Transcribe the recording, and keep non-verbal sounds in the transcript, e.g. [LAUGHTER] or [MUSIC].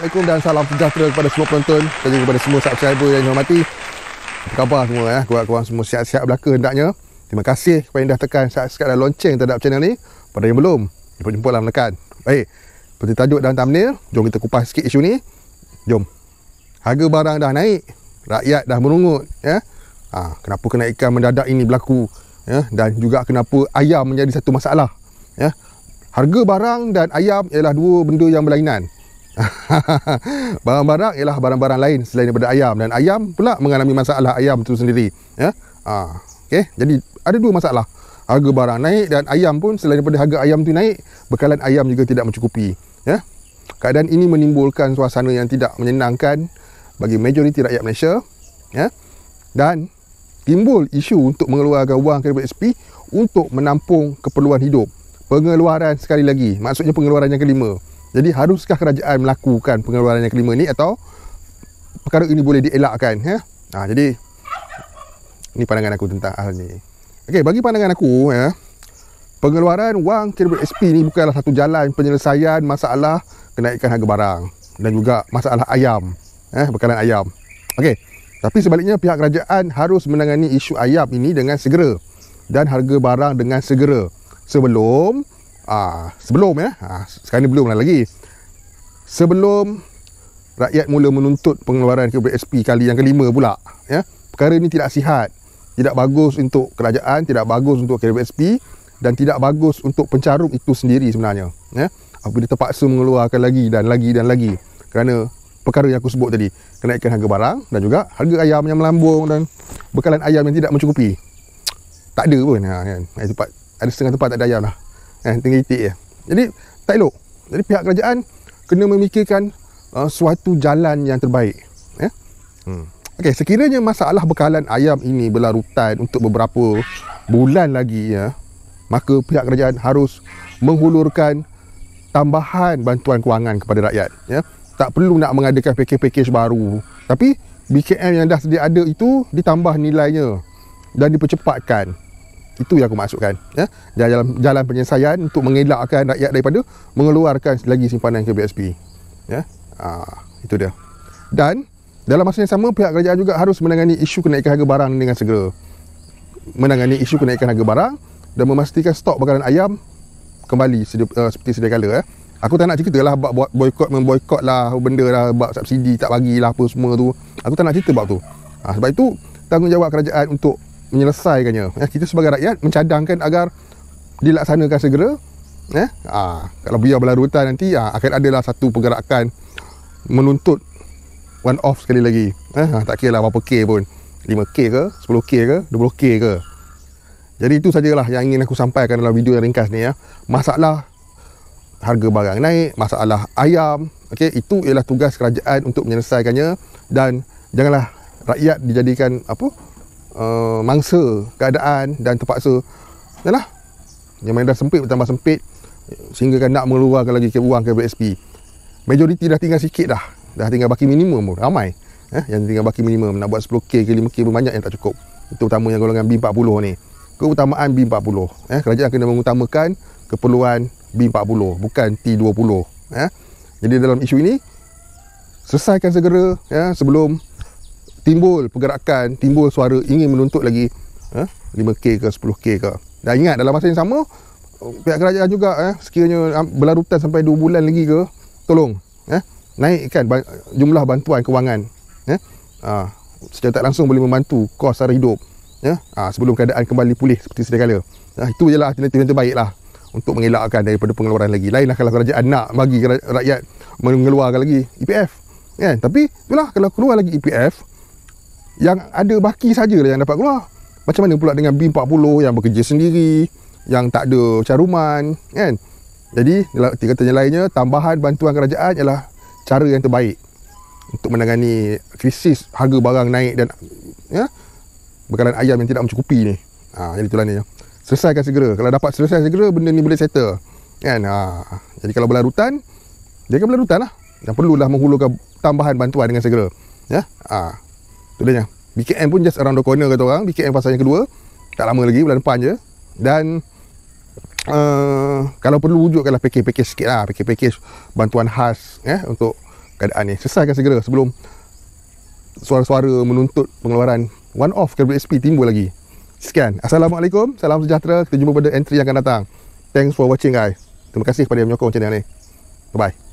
Assalamualaikum dan salam sejahtera kepada semua penonton dan juga kepada semua subscriber yang dihormati. Apa khabar semua ya? Eh? Kuat kurang semua sihat-sihat belaka hendaknya. Terima kasih kepada yang dah tekan subscribe dan lonceng terhadap channel ni. Pada yang belum, jumpa-jumpa dalam menekan. Baik. Seperti tajuk dalam thumbnail, jom kita kupas sikit isu ni. Jom. Harga barang dah naik, rakyat dah merungut, ya. Ha, kenapa kenaikan mendadak ini berlaku, ya? Dan juga kenapa ayam menjadi satu masalah, ya? Harga barang dan ayam ialah dua benda yang berlainan. [LAUGHS] barang barang ialah barang-barang lain selain daripada ayam dan ayam pula mengalami masalah ayam itu sendiri ya ha okey jadi ada dua masalah harga barang naik dan ayam pun selain daripada harga ayam tu naik bekalan ayam juga tidak mencukupi ya keadaan ini menimbulkan suasana yang tidak menyenangkan bagi majoriti rakyat Malaysia ya dan timbul isu untuk mengeluarkan wang kredit SP untuk menampung keperluan hidup pengeluaran sekali lagi maksudnya pengeluaran yang kelima jadi haruskah kerajaan melakukan pengeluaran yang kelima ni atau perkara ini boleh dielakkan ya? Ha, jadi ini pandangan aku tentang hal ni. Okey, bagi pandangan aku ya, pengeluaran wang SP ni bukanlah satu jalan penyelesaian masalah kenaikan harga barang dan juga masalah ayam, eh bekalan ayam. Okey. Tapi sebaliknya pihak kerajaan harus menangani isu ayam ini dengan segera dan harga barang dengan segera sebelum Ah, sebelum ya. Ah, sekarang ni belum lah lagi. Sebelum rakyat mula menuntut pengeluaran KBSP kali yang kelima pula, ya. Perkara ini tidak sihat. Tidak bagus untuk kerajaan, tidak bagus untuk KBSP dan tidak bagus untuk pencarum itu sendiri sebenarnya, ya. Apabila terpaksa mengeluarkan lagi dan lagi dan lagi kerana perkara yang aku sebut tadi, kenaikan harga barang dan juga harga ayam yang melambung dan bekalan ayam yang tidak mencukupi. Tak ada pun ya, kan. Ada tempat ada setengah tempat tak ada ayam lah eh, tinggi itik dia jadi tak elok jadi pihak kerajaan kena memikirkan uh, suatu jalan yang terbaik ya eh? hmm. okey sekiranya masalah bekalan ayam ini berlarutan untuk beberapa bulan lagi ya maka pihak kerajaan harus menghulurkan tambahan bantuan kewangan kepada rakyat ya tak perlu nak mengadakan pakej-pakej baru tapi BKM yang dah sedia ada itu ditambah nilainya dan dipercepatkan itu yang aku maksudkan ya. Jalan, jalan penyelesaian untuk mengelakkan rakyat daripada Mengeluarkan lagi simpanan ke BSP ya. ha, Itu dia Dan dalam masa yang sama pihak kerajaan juga harus menangani isu kenaikan harga barang dengan segera Menangani isu kenaikan harga barang Dan memastikan stok makanan ayam Kembali sedia, uh, seperti sedia kala ya. Aku tak nak cerita lah buat boykot memboykot lah benda lah buat subsidi tak bagi lah apa semua tu. Aku tak nak cerita bab tu. Ha, sebab itu tanggungjawab kerajaan untuk menyelesaikannya eh, kita sebagai rakyat mencadangkan agar dilaksanakan segera eh ah kalau biar berlarutan nanti ah, akan adalah satu pergerakan menuntut one off sekali lagi eh ah, tak kira lah berapa k pun 5k ke 10k ke 20k ke jadi itu sajalah yang ingin aku sampaikan dalam video yang ringkas ni ya masalah harga barang naik masalah ayam okey itu ialah tugas kerajaan untuk menyelesaikannya dan janganlah rakyat dijadikan apa uh, mangsa keadaan dan terpaksa yalah yang main dah sempit tambah sempit sehingga kan nak mengeluarkan lagi wang ke BSP majoriti dah tinggal sikit dah dah tinggal baki minimum pun ramai eh, yang tinggal baki minimum nak buat 10k ke 5k pun banyak yang tak cukup itu utama yang golongan B40 ni keutamaan B40 eh, kerajaan kena mengutamakan keperluan B40 bukan T20 eh. jadi dalam isu ini selesaikan segera ya, sebelum timbul pergerakan, timbul suara ingin menuntut lagi eh, ha? 5K ke 10K ke. Dan ingat dalam masa yang sama, pihak kerajaan juga eh, sekiranya berlarutan sampai 2 bulan lagi ke, tolong eh, naikkan jumlah bantuan kewangan. Eh, ah, secara tak langsung boleh membantu kos sara hidup eh, ah, sebelum keadaan kembali pulih seperti sedia kala. Eh, itu je lah tindakan terbaiklah untuk mengelakkan daripada pengeluaran lagi. Lainlah kalau kerajaan nak bagi rakyat mengeluarkan lagi EPF. Kan? Tapi itulah kalau keluar lagi EPF, yang ada baki sajalah yang dapat keluar. Macam mana pula dengan B40 yang bekerja sendiri, yang tak ada caruman, kan? Jadi, tiga tanya lainnya, tambahan bantuan kerajaan ialah cara yang terbaik untuk menangani krisis harga barang naik dan ya, bekalan ayam yang tidak mencukupi ni. Ha, jadi itulah ni. Selesaikan segera. Kalau dapat selesai segera, benda ni boleh settle. Kan? Ha. Jadi kalau berlarutan, dia akan berlarutan lah. Dan perlulah menghulurkan tambahan bantuan dengan segera. Ya? Ha. Sebenarnya BKM pun just around the corner kata orang BKM fasa yang kedua Tak lama lagi bulan depan je Dan uh, Kalau perlu wujudkanlah pakej-pakej sikit lah Pakej-pakej bantuan khas eh, Untuk keadaan ni Selesaikan segera sebelum Suara-suara menuntut pengeluaran One off KWSP timbul lagi Sekian Assalamualaikum Salam sejahtera Kita jumpa pada entry yang akan datang Thanks for watching guys Terima kasih kepada yang menyokong channel ni Bye-bye